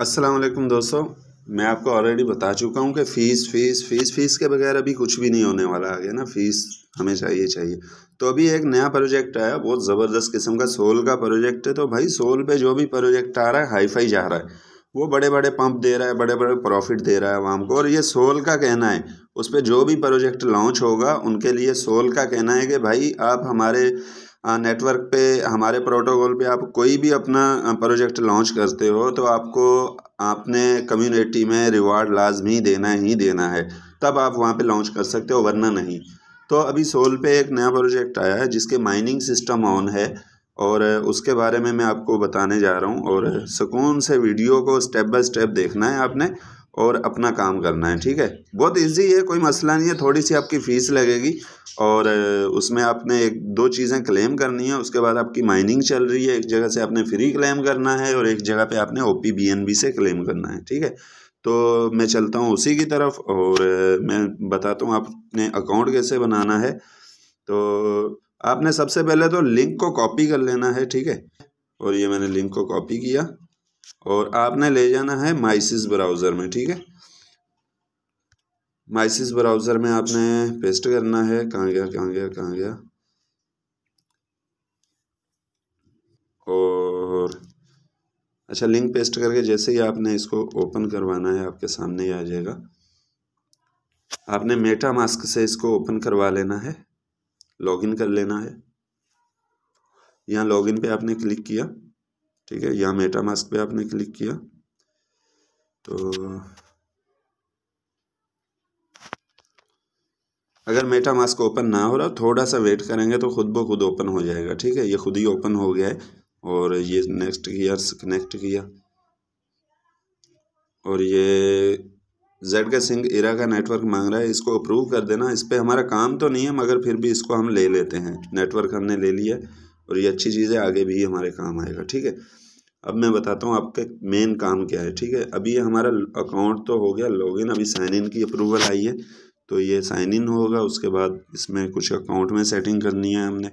असलकम दोस्तों मैं आपको ऑलरेडी बता चुका हूँ कि फ़ीस फ़ीस फ़ीस फ़ीस के बगैर अभी कुछ भी नहीं होने वाला आगे ना फ़ीस हमें चाहिए चाहिए तो अभी एक नया प्रोजेक्ट आया बहुत ज़बरदस्त किस्म का सोल का प्रोजेक्ट है तो भाई सोल पे जो भी प्रोजेक्ट आ रहा है हाईफाई जा रहा है वो बड़े बड़े पंप दे रहा है बड़े बड़े प्रॉफिट दे रहा है आवाम को और ये सोल का कहना है उस पर जो भी प्रोजेक्ट लॉन्च होगा उनके लिए सोल का कहना है कि भाई आप हमारे नेटवर्क पे हमारे प्रोटोकॉल पे आप कोई भी अपना प्रोजेक्ट लॉन्च करते हो तो आपको आपने कम्युनिटी में रिवार्ड लाजमी देना ही देना है तब आप वहाँ पे लॉन्च कर सकते हो वरना नहीं तो अभी सोल पे एक नया प्रोजेक्ट आया है जिसके माइनिंग सिस्टम ऑन है और उसके बारे में मैं आपको बताने जा रहा हूँ और सुकून से वीडियो को स्टेप बाय स्टेप देखना है आपने और अपना काम करना है ठीक है बहुत इजी है कोई मसला नहीं है थोड़ी सी आपकी फ़ीस लगेगी और उसमें आपने एक दो चीज़ें क्लेम करनी है उसके बाद आपकी माइनिंग चल रही है एक जगह से आपने फ्री क्लेम करना है और एक जगह पे आपने ओ पी से क्लेम करना है ठीक है तो मैं चलता हूँ उसी की तरफ और मैं बताता हूँ आपने अकाउंट कैसे बनाना है तो आपने सबसे पहले तो लिंक को कॉपी कर लेना है ठीक है और ये मैंने लिंक को कॉपी किया और आपने ले जाना है माइसिस ब्राउज़र में ठीक है माइसिस ब्राउज़र में आपने पेस्ट करना है कहाँ गया कहाँ गया कहाँ गया और अच्छा लिंक पेस्ट करके जैसे ही आपने इसको ओपन करवाना है आपके सामने ही आ जाएगा आपने मेटा मास्क से इसको ओपन करवा लेना है लॉगिन कर लेना है यहाँ लॉगिन पे आपने क्लिक किया ठीक है यहाँ मेटा मास्क पे आपने क्लिक किया तो अगर मेटा मास्क ओपन ना हो रहा थोड़ा सा वेट करेंगे तो खुद ब खुद ओपन हो जाएगा ठीक है ये खुद ही ओपन हो गया है और ये नेक्स्ट किया कनेक्ट किया और ये जेड का सिंह इरा का नेटवर्क मांग रहा है इसको अप्रूव कर देना इस पर हमारा काम तो नहीं है मगर फिर भी इसको हम ले लेते हैं नेटवर्क हमने ले लिया और ये अच्छी चीज़ है आगे भी हमारे काम आएगा ठीक है अब मैं बताता हूँ आपके मेन काम क्या है ठीक है अभी ये हमारा अकाउंट तो हो गया लॉगिन अभी साइन इन की अप्रूवल आई है तो ये साइन इन होगा उसके बाद इसमें कुछ अकाउंट में सेटिंग करनी है हमने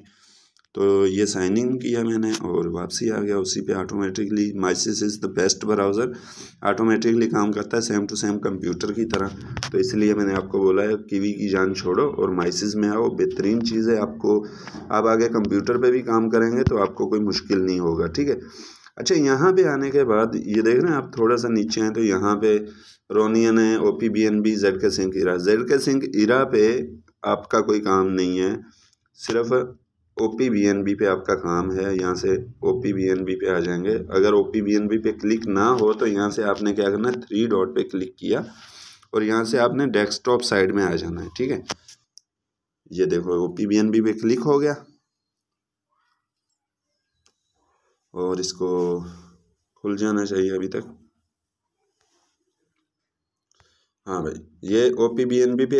तो ये साइन इन किया मैंने और वापसी आ गया उसी पे ऑटोमेटिकली माइसिस is the best browser automatically काम करता है सेम टू सेम कंप्यूटर की तरह तो इसलिए मैंने आपको बोला है कीवी की जान छोड़ो और माइसिस में आओ बेहतरीन चीज़ है आपको आप आगे कंप्यूटर पर भी काम करेंगे तो आपको कोई मुश्किल नहीं होगा ठीक है अच्छा यहाँ पे आने के बाद ये देख रहे हैं आप थोड़ा सा नीचे हैं तो यहाँ पे रोनियन है O P B N B जेड के सिंह इरा जेड के सिंह इरा पे आपका कोई काम नहीं है सिर्फ O P B N B पे आपका काम है यहाँ से O P B N B पे आ जाएंगे अगर O P B N B पे क्लिक ना हो तो यहाँ से आपने क्या करना है थ्री डॉट पे क्लिक किया और यहाँ से आपने डेस्कटॉप साइड में आ जाना है ठीक है ये देखो O P B N B पे क्लिक हो गया और इसको खुल जाना चाहिए अभी तक हाँ भाई ये O P B N B पे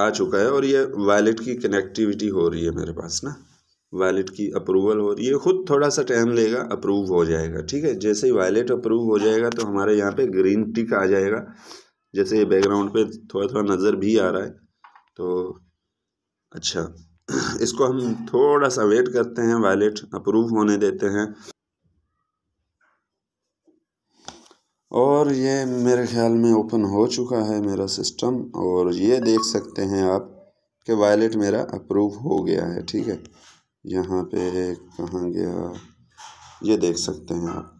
आ चुका है और ये वैलेट की कनेक्टिविटी हो रही है मेरे पास ना वैलेट की अप्रूवल हो रही है खुद थोड़ा सा टाइम लेगा अप्रूव हो जाएगा ठीक है जैसे ही वैलेट अप्रूव हो जाएगा तो हमारे यहाँ पे ग्रीन टिक आ जाएगा जैसे बैकग्राउंड पे थोड़ा थोड़ा नज़र भी आ रहा है तो अच्छा इसको हम थोड़ा सा वेट करते हैं वैलेट अप्रूव होने देते हैं और ये मेरे ख्याल में ओपन हो चुका है मेरा सिस्टम और ये देख सकते हैं आप कि वायलेट मेरा अप्रूव हो गया है ठीक है यहाँ पे कहाँ गया ये देख सकते हैं आप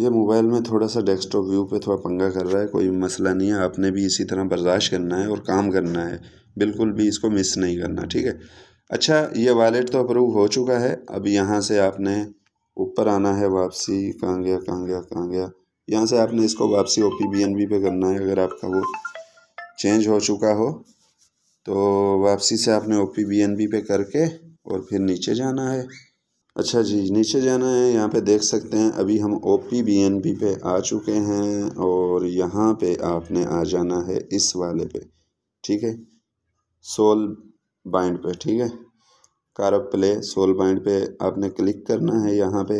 ये मोबाइल में थोड़ा सा डेस्कटॉप व्यू पे थोड़ा पंगा कर रहा है कोई मसला नहीं है आपने भी इसी तरह बर्दाश्त करना है और काम करना है बिल्कुल भी इसको मिस नहीं करना ठीक है अच्छा ये वॉलेट तो अप्रूव हो चुका है अब यहाँ से आपने ऊपर आना है वापसी कहाँ गया कहाँ गया कहाँ गया यहाँ से आपने इसको वापसी O P B N B पे करना है अगर आपका वो चेंज हो चुका हो तो वापसी से आपने O P B N B पे करके और फिर नीचे जाना है अच्छा जी नीचे जाना है यहाँ पे देख सकते हैं अभी हम O P B N B पे आ चुके हैं और यहाँ पे आपने आ जाना है इस वाले पे ठीक है सोल बाइंड पे ठीक है कार प्ले सोल पॉइंट पे आपने क्लिक करना है यहाँ पे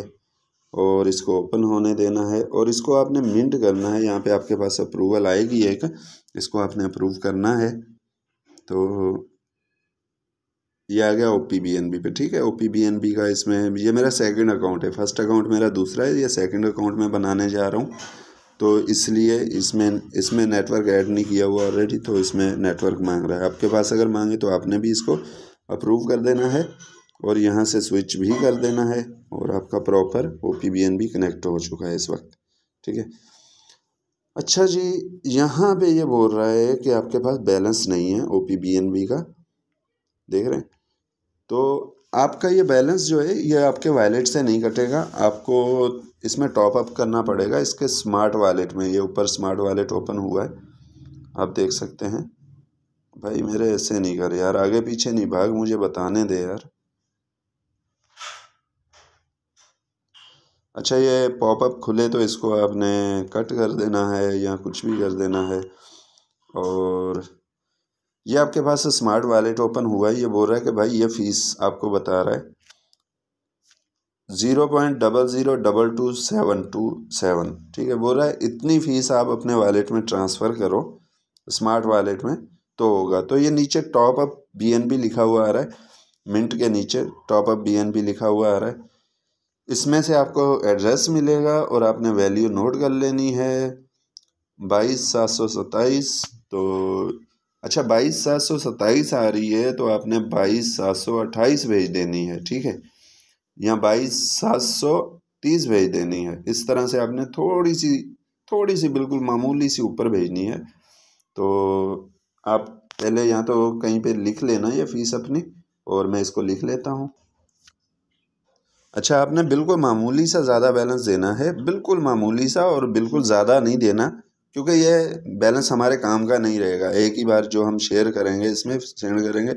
और इसको ओपन होने देना है और इसको आपने मिंट करना है यहाँ पे आपके पास अप्रूवल आएगी एक इसको आपने अप्रूव करना है तो ये आ गया O P B N B पे ठीक है O P B N B का इसमें ये मेरा सेकंड अकाउंट है फर्स्ट अकाउंट मेरा दूसरा है ये सेकंड अकाउंट मैं बनाने जा रहा हूँ तो इसलिए इसमें इसमें नेटवर्क ऐड नहीं किया हुआ ऑलरेडी तो इसमें नेटवर्क मांग रहा है आपके पास अगर मांगे तो आपने भी इसको अप्रूव कर देना है और यहाँ से स्विच भी कर देना है और आपका proper O P B N भी कनेक्ट हो चुका है इस वक्त ठीक है अच्छा जी यहाँ पे ये बोल रहा है कि आपके पास बैलेंस नहीं है O P B N B का देख रहे हैं तो आपका ये बैलेंस जो है ये आपके वैलेट से नहीं कटेगा आपको इसमें टॉप अप करना पड़ेगा इसके स्मार्ट वालेट में ये ऊपर स्मार्ट वालेट ओपन हुआ है आप देख सकते हैं भाई मेरे ऐसे नहीं कर यार आगे पीछे नहीं भाग मुझे बताने दे यार अच्छा ये पॉपअप खुले तो इसको आपने कट कर देना है या कुछ भी कर देना है और ये आपके पास स्मार्ट वॉलेट ओपन हुआ है ये बोल रहा है कि भाई ये फ़ीस आपको बता रहा है zero point double zero double two seven two seven ठीक है बोल रहा है इतनी फ़ीस आप अपने वॉलेट में ट्रांसफ़र करो स्मार्ट वॉलेट में तो होगा तो ये नीचे टॉप अप बी लिखा हुआ आ रहा है मिंट के नीचे टॉप अप बीएनबी लिखा हुआ आ रहा है इसमें से आपको एड्रेस मिलेगा और आपने वैल्यू नोट कर लेनी है बाईस सात सौ सत्ताईस तो अच्छा बाईस सात सौ सत्ताईस आ रही है तो आपने बाईस सात सौ अट्ठाईस भेज देनी है ठीक है या बाईस सात सौ तीस भेज देनी है इस तरह से आपने थोड़ी सी थोड़ी सी बिल्कुल मामूली सी ऊपर भेजनी है तो आप पहले यहाँ तो कहीं पे लिख लेना ये फ़ीस अपनी और मैं इसको लिख लेता हूँ अच्छा आपने बिल्कुल मामूली सा ज़्यादा बैलेंस देना है बिल्कुल मामूली सा और बिल्कुल ज़्यादा नहीं देना क्योंकि यह बैलेंस हमारे काम का नहीं रहेगा एक ही बार जो हम शेयर करेंगे इसमें सेंड करेंगे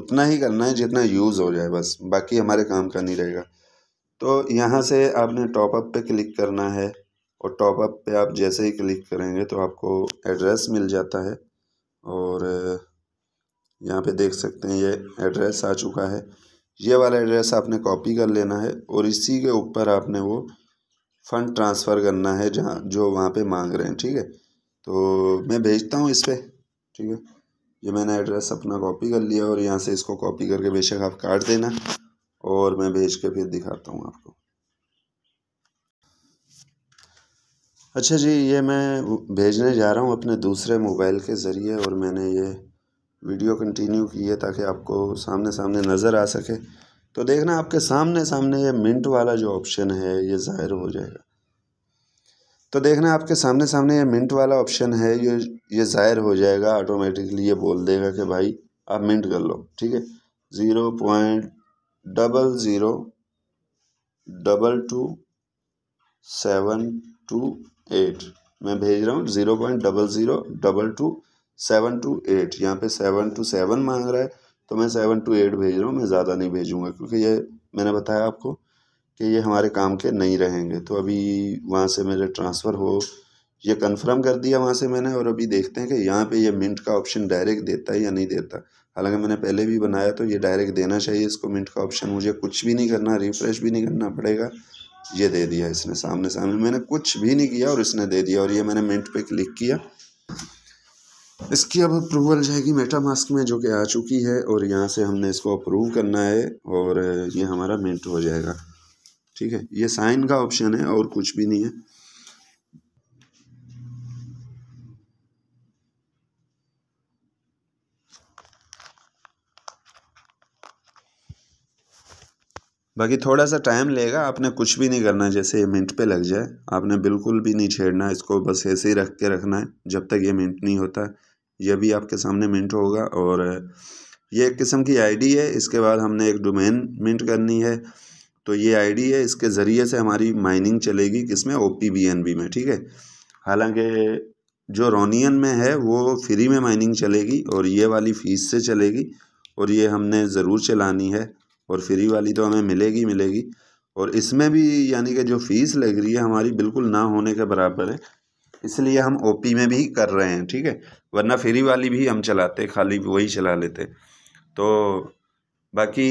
उतना ही करना है जितना यूज़ हो जाए बस बाकी हमारे काम का नहीं रहेगा तो यहाँ से आपने टॉपअप पे क्लिक करना है और टॉपअप पे आप जैसे ही क्लिक करेंगे तो आपको एड्रेस मिल जाता है और यहाँ पे देख सकते हैं ये एड्रेस आ चुका है ये वाला एड्रेस आपने कॉपी कर लेना है और इसी के ऊपर आपने वो फ़ंड ट्रांसफ़र करना है जहाँ जो वहाँ पे मांग रहे हैं ठीक है तो मैं भेजता हूँ इस पर ठीक है ये मैंने एड्रेस अपना कॉपी कर लिया और यहाँ से इसको कॉपी करके बेशक आप काट देना और मैं भेज के फिर दिखाता हूँ आपको अच्छा जी ये मैं भेजने जा रहा हूँ अपने दूसरे मोबाइल के ज़रिए और मैंने ये वीडियो कंटिन्यू की है ताकि आपको सामने सामने नज़र आ सके तो देखना आपके सामने सामने ये मिनट वाला जो ऑप्शन है ये ज़ाहिर हो जाएगा तो देखना आपके सामने सामने ये मिनट वाला ऑप्शन है ये ये ज़ाहिर हो जाएगा ऑटोमेटिकली ये बोल देगा कि भाई आप मिनट कर लो ठीक है zero point double zero double two seven two eight मैं भेज रहा हूँ zero point double zero double two seven two eight यहाँ पे सेवन टू सेवन मांग रहा है तो मैं सेवन टू एट भेज रहा हूँ मैं ज़्यादा नहीं भेजूँगा क्योंकि ये मैंने बताया आपको कि ये हमारे काम के नहीं रहेंगे तो अभी वहाँ से मेरे ट्रांसफ़र हो ये कंफर्म कर दिया वहाँ से मैंने और अभी देखते हैं कि यहाँ पे ये मिंट का ऑप्शन डायरेक्ट देता है या नहीं देता हालांकि मैंने पहले भी बनाया तो ये डायरेक्ट देना चाहिए इसको मिंट का ऑप्शन मुझे कुछ भी नहीं करना रिफ़्रेश भी नहीं करना पड़ेगा ये दे दिया इसने सामने सामने मैंने कुछ भी नहीं किया और इसने दे दिया और ये मैंने मिनट पे क्लिक किया इसकी अब अप्रूवल जाएगी मेटा मास्क में जो कि आ चुकी है और यहाँ से हमने इसको अप्रूव करना है और ये हमारा मिनट हो जाएगा ठीक है ये साइन का ऑप्शन है और कुछ भी नहीं है बाकी थोड़ा सा टाइम लेगा आपने कुछ भी नहीं करना जैसे ये मिनट पे लग जाए आपने बिल्कुल भी नहीं छेड़ना इसको बस ऐसे ही रख के रखना है जब तक ये मिनट नहीं होता ये भी आपके सामने मिनट होगा और ये एक किस्म की आईडी है इसके बाद हमने एक डोमेन मिनट करनी है तो ये आईडी है इसके ज़रिए से हमारी माइनिंग चलेगी किसमें O P B N B में ठीक है हालांकि जो रोनियन में है वो फ्री में माइनिंग चलेगी और ये वाली फ़ीस से चलेगी और ये हमने ज़रूर चलानी है और फ्री वाली तो हमें मिलेगी मिलेगी और इसमें भी यानी कि जो फ़ीस लग रही है हमारी बिल्कुल ना होने के बराबर है इसलिए हम ओपी में भी कर रहे हैं ठीक है वरना फ्री वाली भी हम चलाते खाली वही चला लेते तो बाकी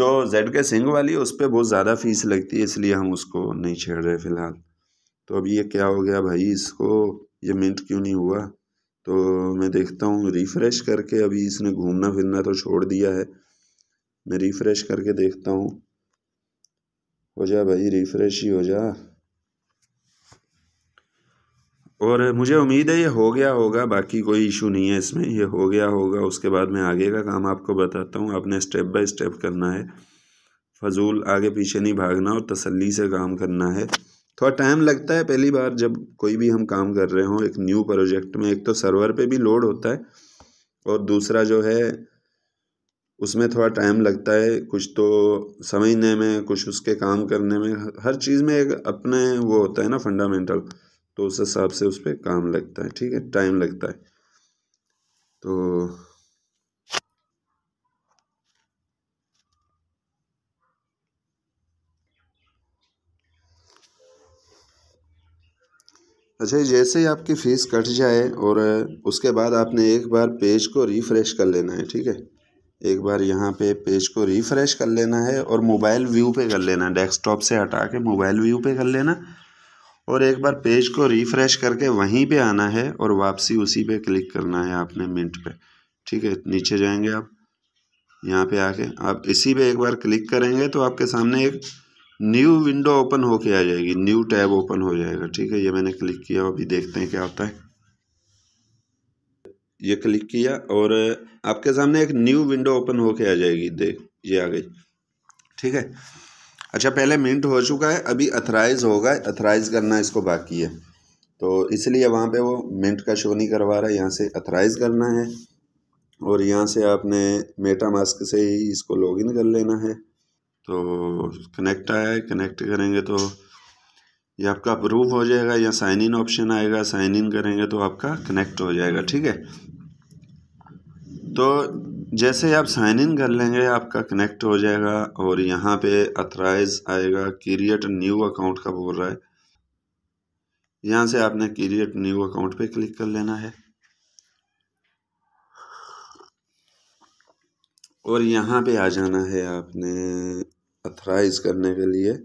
जो जेड के सिंह वाली उस पर बहुत ज़्यादा फीस लगती है इसलिए हम उसको नहीं छेड़ रहे फ़िलहाल तो अब ये क्या हो गया भाई इसको ये मिनट क्यों नहीं हुआ तो मैं देखता हूँ रिफ़्रेश करके अभी इसने घूमना फिरना तो छोड़ दिया है मैं रिफ़्रेश करके देखता हूँ हो जा भाई रिफ़्रेश ही हो जा और मुझे उम्मीद है ये हो गया होगा बाकी कोई इशू नहीं है इसमें ये हो गया होगा उसके बाद मैं आगे का काम आपको बताता हूँ आपने स्टेप बाय स्टेप करना है फजूल आगे पीछे नहीं भागना और तसल्ली से काम करना है थोड़ा टाइम लगता है पहली बार जब कोई भी हम काम कर रहे हों एक न्यू प्रोजेक्ट में एक तो सर्वर पर भी लोड होता है और दूसरा जो है उसमें थोड़ा टाइम लगता है कुछ तो समझने में कुछ उसके काम करने में हर चीज़ में एक अपने वो होता है ना फंडामेंटल तो उस हिसाब से उस पर काम लगता है ठीक है टाइम लगता है तो अच्छा जैसे ही आपकी फ़ीस कट जाए और उसके बाद आपने एक बार पेज को रिफ़्रेश कर लेना है ठीक है एक बार यहाँ पे पेज को रिफ़्रेश कर लेना है और मोबाइल व्यू पे कर लेना डेस्कटॉप से हटा के मोबाइल व्यू पे कर लेना और एक बार पेज को रिफ़्रेश करके वहीं पे आना है और वापसी उसी पे क्लिक करना है आपने मिनट पे ठीक है नीचे जाएंगे आप यहाँ पे आके आप इसी पे एक बार क्लिक करेंगे तो आपके सामने एक न्यू विंडो ओपन होके आ जाएगी न्यू टैब ओपन हो जाएगा ठीक है ये मैंने क्लिक किया अभी देखते हैं क्या होता है ये क्लिक किया और आपके सामने एक न्यू विंडो ओपन होके आ जाएगी देख ये आ गई ठीक है अच्छा पहले मिंट हो चुका है अभी अथराइज होगा अथराइज करना इसको बाकी है तो इसलिए वहाँ पे वो मिंट का शो नहीं करवा रहा है यहाँ से अथराइज करना है और यहाँ से आपने मेटा मास्क से ही इसको लॉगिन कर लेना है तो कनेक्ट आया है कनेक्ट करेंगे तो ये आपका अप्रूव हो जाएगा या साइन इन ऑप्शन आएगा साइन इन करेंगे तो आपका कनेक्ट हो जाएगा ठीक है तो जैसे आप साइन इन कर लेंगे आपका कनेक्ट हो जाएगा और यहाँ पे अथराइज आएगा क्रिएट न्यू अकाउंट का बोल रहा है यहाँ से आपने क्रिएट न्यू अकाउंट पे क्लिक कर लेना है और यहाँ पे आ जाना है आपने अथराइज करने के लिए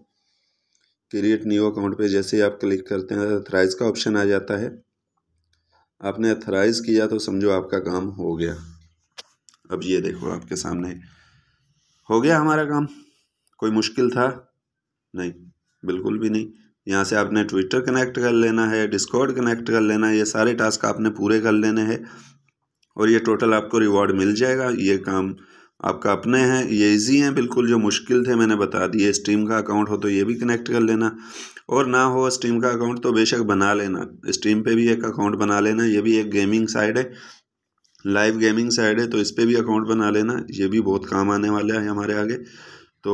क्रिएट न्यू अकाउंट पे जैसे ही आप क्लिक करते हैं अथराइज का ऑप्शन आ जाता है आपने अथराइज किया तो समझो आपका काम हो गया अब ये देखो आपके सामने हो गया हमारा काम कोई मुश्किल था नहीं बिल्कुल भी नहीं यहाँ से आपने ट्विटर कनेक्ट कर लेना है डिस्कॉर्ड कनेक्ट कर लेना है ये सारे टास्क आपने पूरे कर लेने हैं और ये टोटल आपको रिवॉर्ड मिल जाएगा ये काम आपका अपने हैं ये इजी हैं बिल्कुल जो मुश्किल थे मैंने बता दिए स्ट्रीम का अकाउंट हो तो ये भी कनेक्ट कर लेना और ना हो स्ट्रीम का अकाउंट तो बेशक बना लेना स्ट्रीम पे भी एक अकाउंट बना लेना ये भी एक गेमिंग साइड है लाइव गेमिंग साइड है तो इस पर भी अकाउंट बना लेना ये भी बहुत काम आने वाला है हमारे आगे तो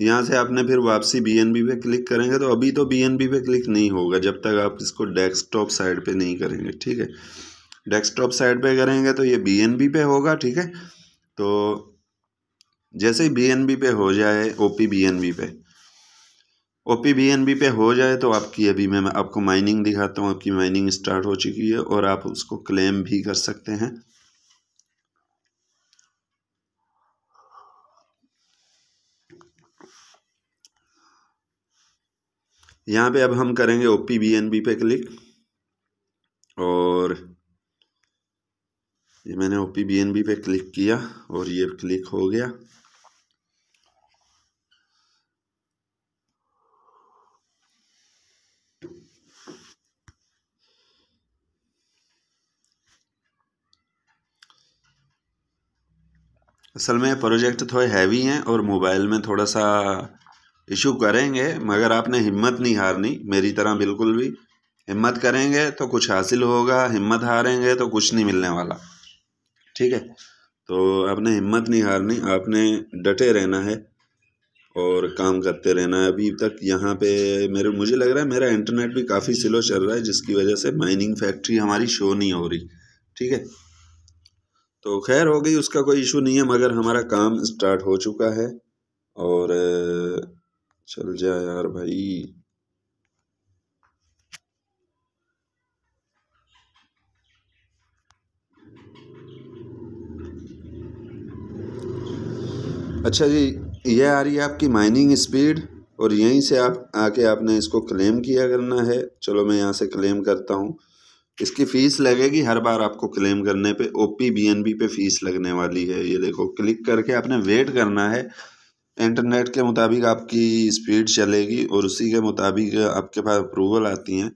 यहाँ से आपने फिर वापसी बी एन बी पे क्लिक करेंगे तो अभी तो बी एन बी पे क्लिक नहीं होगा जब तक आप इसको डेस्कटॉप साइड पे नहीं करेंगे ठीक है डेस्कटॉप साइड पे करेंगे तो ये बी एन बी पे होगा ठीक है तो जैसे ही बी पे हो जाए ओ पी बी पे ओ पी बी पे हो जाए तो आपकी अभी मैं आपको माइनिंग दिखाता हूँ आपकी माइनिंग स्टार्ट हो चुकी है और आप उसको क्लेम भी कर सकते हैं यहाँ पे अब हम करेंगे ओ पी बी पे क्लिक और ये मैंने ओ पी बी पे क्लिक किया और ये क्लिक हो गया असल में प्रोजेक्ट थोड़े हैवी हैं और मोबाइल में थोड़ा सा इशू करेंगे मगर आपने हिम्मत नहीं हारनी मेरी तरह बिल्कुल भी हिम्मत करेंगे तो कुछ हासिल होगा हिम्मत हारेंगे तो कुछ नहीं मिलने वाला ठीक है तो आपने हिम्मत नहीं हारनी आपने डटे रहना है और काम करते रहना है अभी तक यहाँ पे मेरे मुझे लग रहा है मेरा इंटरनेट भी काफ़ी स्लो चल रहा है जिसकी वजह से माइनिंग फैक्ट्री हमारी शो नहीं हो रही ठीक है तो खैर हो गई उसका कोई इशू नहीं है मगर हमारा काम स्टार्ट हो चुका है और चल जा यार भाई अच्छा जी यह आ रही है आपकी माइनिंग स्पीड और यहीं से आप आके आपने इसको क्लेम किया करना है चलो मैं यहाँ से क्लेम करता हूँ इसकी फ़ीस लगेगी हर बार आपको क्लेम करने पे ओपी बीएनबी पे फ़ीस लगने वाली है ये देखो क्लिक करके आपने वेट करना है इंटरनेट के मुताबिक आपकी स्पीड चलेगी और उसी के मुताबिक आपके पास अप्रूवल आती हैं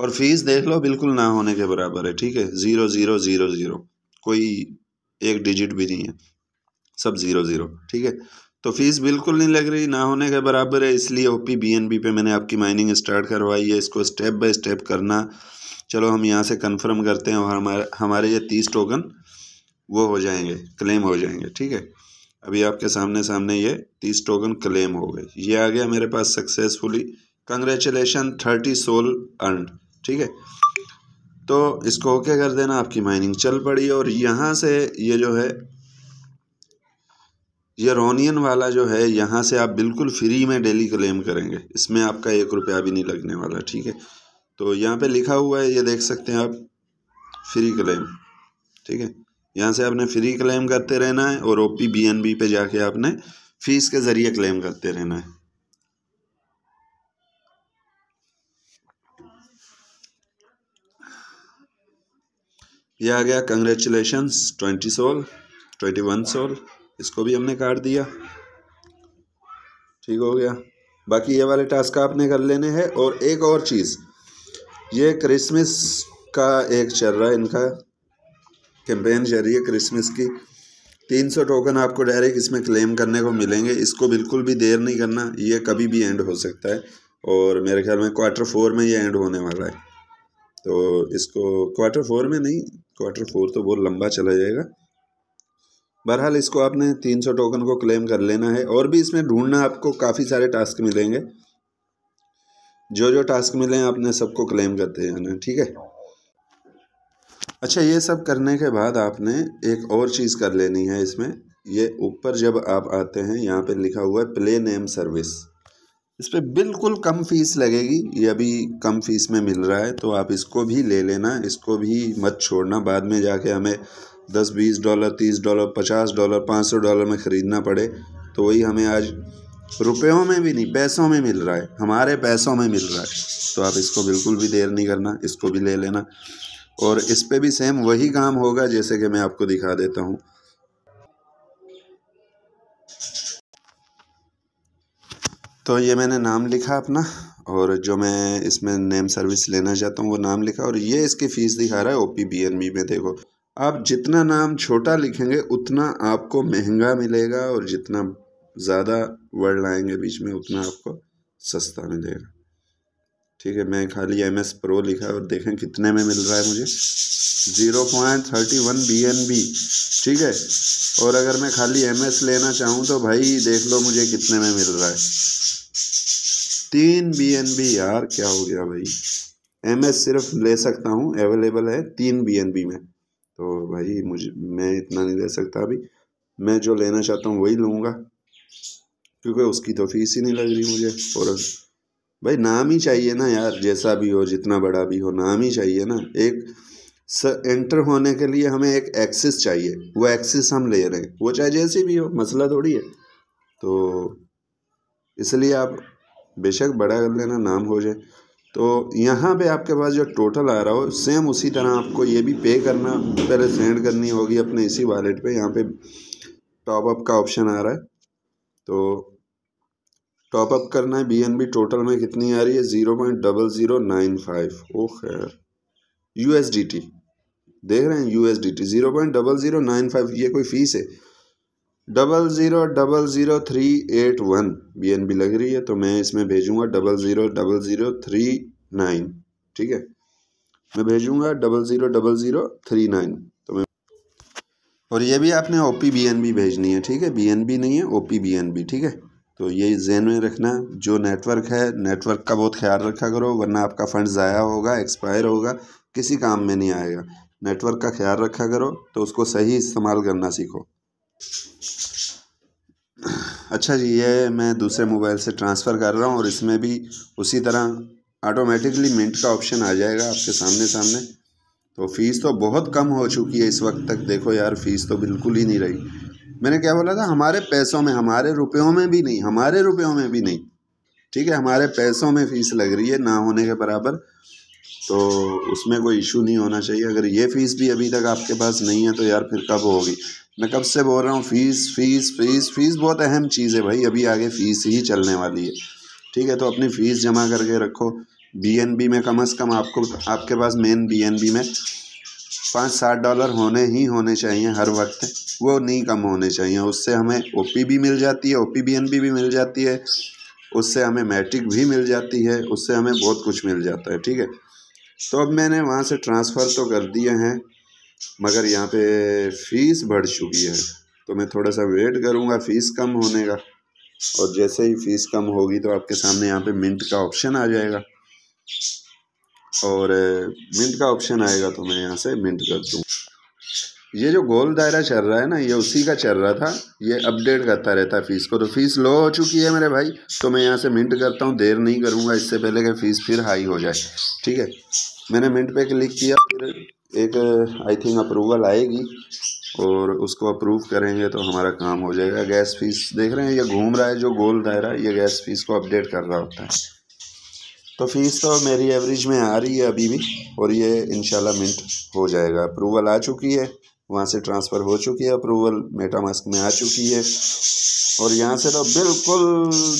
और फ़ीस देख लो बिल्कुल ना होने के बराबर है ठीक है ज़ीरो ज़ीरो ज़ीरो ज़ीरो कोई एक डिजिट भी नहीं है सब ज़ीरो ज़ीरो ठीक है तो फीस बिल्कुल नहीं लग रही ना होने के बराबर है इसलिए ओपी बीएनबी पे मैंने आपकी माइनिंग स्टार्ट करवाई है इसको स्टेप बाय स्टेप करना चलो हम यहाँ से कंफर्म करते हैं और हमारे हमारे ये तीस टोकन वो हो जाएंगे क्लेम हो जाएंगे ठीक है अभी आपके सामने सामने ये तीस टोकन क्लेम हो गए ये आ गया मेरे पास successfully congratulation thirty sol earn ठीक है तो इसको ओके कर देना आपकी माइनिंग चल पड़ी और यहाँ से ये जो है ये रोनियन वाला जो है यहाँ से आप बिल्कुल फ्री में डेली क्लेम करेंगे इसमें आपका एक रुपया भी नहीं लगने वाला ठीक है तो यहाँ पे लिखा हुआ है ये देख सकते हैं आप फ्री क्लेम ठीक है यहाँ से आपने फ्री क्लेम करते रहना है और O P B N B पे जाके आपने फीस के ज़रिए क्लेम करते रहना है यह आ गया congratulation twenty sol twenty one sol इसको भी हमने काट दिया ठीक हो गया बाकी ये वाले टास्क आपने कर लेने हैं और एक और चीज़ ये क्रिसमस का एक चल रहा है इनका कैंपेन चल रही है क्रिसमस की तीन सौ टोकन आपको डायरेक्ट इसमें क्लेम करने को मिलेंगे इसको बिल्कुल भी देर नहीं करना ये कभी भी एंड हो सकता है और मेरे ख्याल में क्वार्टर फोर में ये एंड होने वाला है तो इसको क्वार्टर फोर में नहीं क्वार्टर फोर तो बहुत लंबा चला जाएगा बहरहाल इसको आपने तीन सौ टोकन को क्लेम कर लेना है और भी इसमें ढूंढना आपको काफ़ी सारे टास्क मिलेंगे जो जो टास्क मिले हैं आपने सबको क्लेम करते जाना ठीक है अच्छा ये सब करने के बाद आपने एक और चीज़ कर लेनी है इसमें ये ऊपर जब आप आते हैं यहाँ पे लिखा हुआ है प्ले नेम सर्विस इस पर बिल्कुल कम फीस लगेगी ये अभी कम फीस में मिल रहा है तो आप इसको भी ले लेना इसको भी मत छोड़ना बाद में जाके हमें दस बीस डॉलर तीस डॉलर पचास डॉलर पाँच सौ डॉलर में ख़रीदना पड़े तो वही हमें आज रुपयों में भी नहीं पैसों में मिल रहा है हमारे पैसों में मिल रहा है तो आप इसको बिल्कुल भी देर नहीं करना इसको भी ले लेना और इस पर भी सेम वही काम होगा जैसे कि मैं आपको दिखा देता हूँ तो ये मैंने नाम लिखा अपना और जो मैं इसमें नेम सर्विस लेना चाहता हूँ वो नाम लिखा और ये इसकी फ़ीस दिखा रहा है O P B N B में देखो आप जितना नाम छोटा लिखेंगे उतना आपको महंगा मिलेगा और जितना ज़्यादा वर्ड लाएंगे बीच में उतना आपको सस्ता मिलेगा ठीक है मैं खाली एम एस प्रो लिखा और देखें कितने में मिल रहा है मुझे zero point thirty one B N B ठीक है और अगर मैं खाली एम एस लेना चाहूँ तो भाई देख लो मुझे कितने में मिल रहा है तीन बी एन बी यार क्या हो गया भाई एम एस सिर्फ ले सकता हूँ अवेलेबल है तीन बी एन बी में तो भाई मुझे मैं इतना नहीं ले सकता अभी मैं जो लेना चाहता हूँ वही लूँगा क्योंकि उसकी तो फीस ही नहीं लग रही मुझे और भाई नाम ही चाहिए ना यार जैसा भी हो जितना बड़ा भी हो नाम ही चाहिए ना एक स, एंटर होने के लिए हमें एक एक्सेस चाहिए वो एक्सेस हम ले रहे हैं वो चाहे जैसी भी हो मसला थोड़ी है तो इसलिए आप बेशक बड़ा कर लेना नाम हो जाए तो यहाँ पे आपके पास जो टोटल आ रहा हो सेम उसी तरह आपको ये भी पे करना पहले सेंड करनी होगी अपने इसी वॉलेट पे यहाँ पे टॉप अप का ऑप्शन आ रहा है तो टॉप अप करना है बी टोटल में कितनी आ रही है zero point double zero nine five ओ खैर यू देख रहे हैं U S D T zero point double zero nine five ये कोई फ़ीस है double zero double zero three eight one B N B लग रही है तो मैं इसमें भेजूंगा double zero double zero three nine ठीक है मैं भेजूंगा double zero double zero three nine तो मैं और ये भी आपने O P B N B भेजनी है ठीक है बी एन बी नहीं है O P B N B ठीक है तो ये जहन में रखना जो नेटवर्क है नेटवर्क का बहुत ख्याल रखा करो वरना आपका फ़ंड ज़ाया होगा एक्सपायर होगा किसी काम में नहीं आएगा नेटवर्क का ख्याल रखा करो तो उसको सही इस्तेमाल करना सीखो अच्छा जी ये मैं दूसरे मोबाइल से ट्रांसफ़र कर रहा हूँ और इसमें भी उसी तरह ऑटोमेटिकली मिनट का ऑप्शन आ जाएगा आपके सामने सामने तो फीस तो बहुत कम हो चुकी है इस वक्त तक देखो यार फीस तो बिल्कुल ही नहीं रही मैंने क्या बोला था हमारे पैसों में हमारे रुपयों में भी नहीं हमारे रुपयों में भी नहीं ठीक है हमारे पैसों में फ़ीस लग रही है ना होने के बराबर तो उसमें कोई इशू नहीं होना चाहिए अगर ये फ़ीस भी अभी तक आपके पास नहीं है तो यार फिर कब होगी मैं कब से बोल रहा हूँ फ़ीस फ़ीस फ़ीस फ़ीस बहुत अहम चीज़ है भाई अभी आगे फ़ीस ही चलने वाली है ठीक है तो अपनी फ़ीस जमा करके रखो बी में कम अज़ कम आपको आपके पास मेन बी में पाँच साठ डॉलर होने ही होने चाहिए हर वक्त वो नहीं कम होने चाहिए उससे हमें ओ भी मिल जाती है ओ पी भी मिल जाती है उससे हमें मैट्रिक भी मिल जाती है उससे हमें बहुत कुछ मिल जाता है ठीक है तो अब मैंने वहाँ से ट्रांसफ़र तो कर दिए हैं मगर यहाँ पे फ़ीस बढ़ चुकी है तो मैं थोड़ा सा वेट करूँगा फ़ीस कम होने का और जैसे ही फ़ीस कम होगी तो आपके सामने यहाँ पे मिंट का ऑप्शन आ जाएगा और मिंट का ऑप्शन आएगा तो मैं यहाँ से मिंट कर दूँ ये जो गोल दायरा चल रहा है ना ये उसी का चल रहा था ये अपडेट करता रहता है फ़ीस को तो फ़ीस लो हो चुकी है मेरे भाई तो मैं यहाँ से मिनट करता हूँ देर नहीं करूँगा इससे पहले कि फ़ीस फिर हाई हो जाए ठीक है मैंने मिनट पे क्लिक किया फिर एक आई थिंक अप्रूवल आएगी और उसको अप्रूव करेंगे तो हमारा काम हो जाएगा गैस फीस देख रहे हैं ये घूम रहा है जो गोल दायरा ये गैस फीस को अपडेट कर रहा होता है तो फीस तो मेरी एवरेज में आ रही है अभी भी और ये इन मिनट हो जाएगा अप्रूवल आ चुकी है वहाँ से ट्रांसफ़र हो चुकी है अप्रूवल मेटामास्क में आ चुकी है और यहाँ से तो बिल्कुल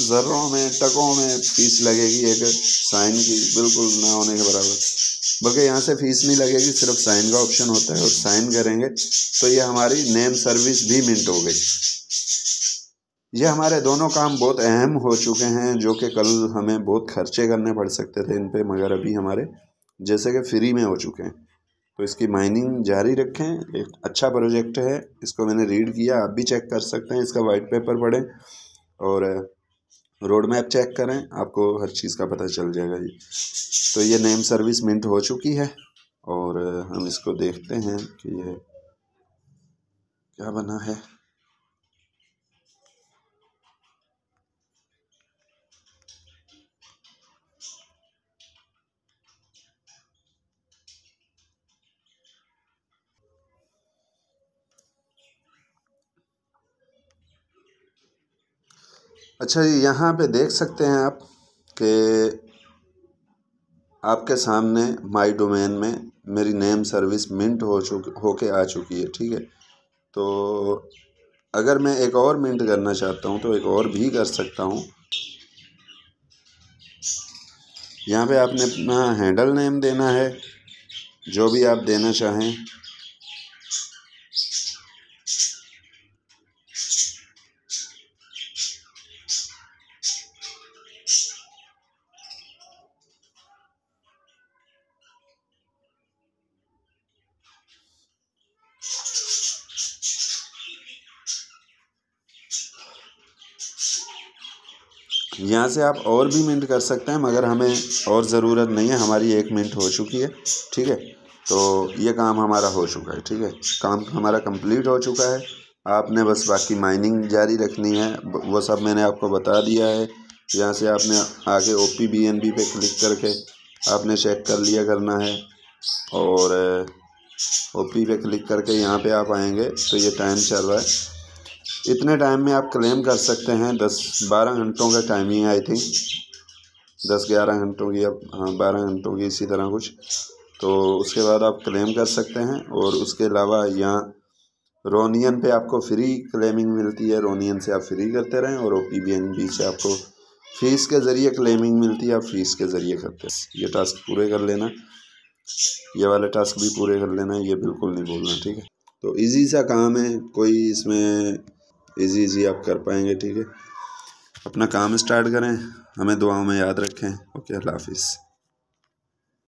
ज़र्रों में टकों में फीस लगेगी एक साइन की बिल्कुल ना होने के बराबर बल्कि यहाँ से फीस नहीं लगेगी सिर्फ साइन का ऑप्शन होता है और साइन करेंगे तो ये हमारी नेम सर्विस भी मिंट हो गई ये हमारे दोनों काम बहुत अहम हो चुके हैं जो कि कल हमें बहुत खर्चे करने पड़ सकते थे इन पर मगर अभी हमारे जैसे कि फ्री में हो चुके हैं तो इसकी माइनिंग जारी रखें एक अच्छा प्रोजेक्ट है इसको मैंने रीड किया आप भी चेक कर सकते हैं इसका वाइट पेपर पढ़ें और रोड मैप चेक करें आपको हर चीज़ का पता चल जाएगा जी तो ये नेम सर्विस मिंट हो चुकी है और हम इसको देखते हैं कि ये क्या बना है अच्छा जी यहाँ पे देख सकते हैं आप कि आपके सामने माई डोमेन में मेरी नेम सर्विस मिंट हो चुक होके आ चुकी है ठीक है तो अगर मैं एक और मिंट करना चाहता हूँ तो एक और भी कर सकता हूँ यहाँ पे आपने अपना हैंडल नेम देना है जो भी आप देना चाहें यहाँ से आप और भी मिनट कर सकते हैं मगर हमें और ज़रूरत नहीं है हमारी एक मिनट हो चुकी है ठीक है तो ये काम हमारा हो चुका है ठीक है काम हमारा कंप्लीट हो चुका है आपने बस बाकी माइनिंग जारी रखनी है वो सब मैंने आपको बता दिया है यहाँ से आपने आगे O P B N B पे क्लिक करके आपने चेक कर लिया करना है और ओ पी पे क्लिक करके यहाँ पे आप आएंगे तो ये टाइम चल रहा है इतने टाइम में आप क्लेम कर सकते हैं दस बारह घंटों का टाइमिंग आई थिंक दस ग्यारह घंटों की अब हाँ बारह घंटों की इसी तरह कुछ तो उसके बाद आप क्लेम कर सकते हैं और उसके अलावा यहाँ रोनियन पे आपको फ्री क्लेमिंग मिलती है रोनियन से आप फ्री करते रहें और ओ पी से आपको फ़ीस के ज़रिए क्लेमिंग मिलती है आप फ़ीस के ज़रिए करते हैं ये टास्क पूरे कर लेना ये वाले टास्क भी पूरे कर लेना ये बिल्कुल नहीं बोलना ठीक है तो इजी सा काम है कोई इसमें इजी इजी आप कर पाएंगे ठीक है अपना काम स्टार्ट करें हमें दुआओं में याद रखें ओके अल्लाह हाफिज़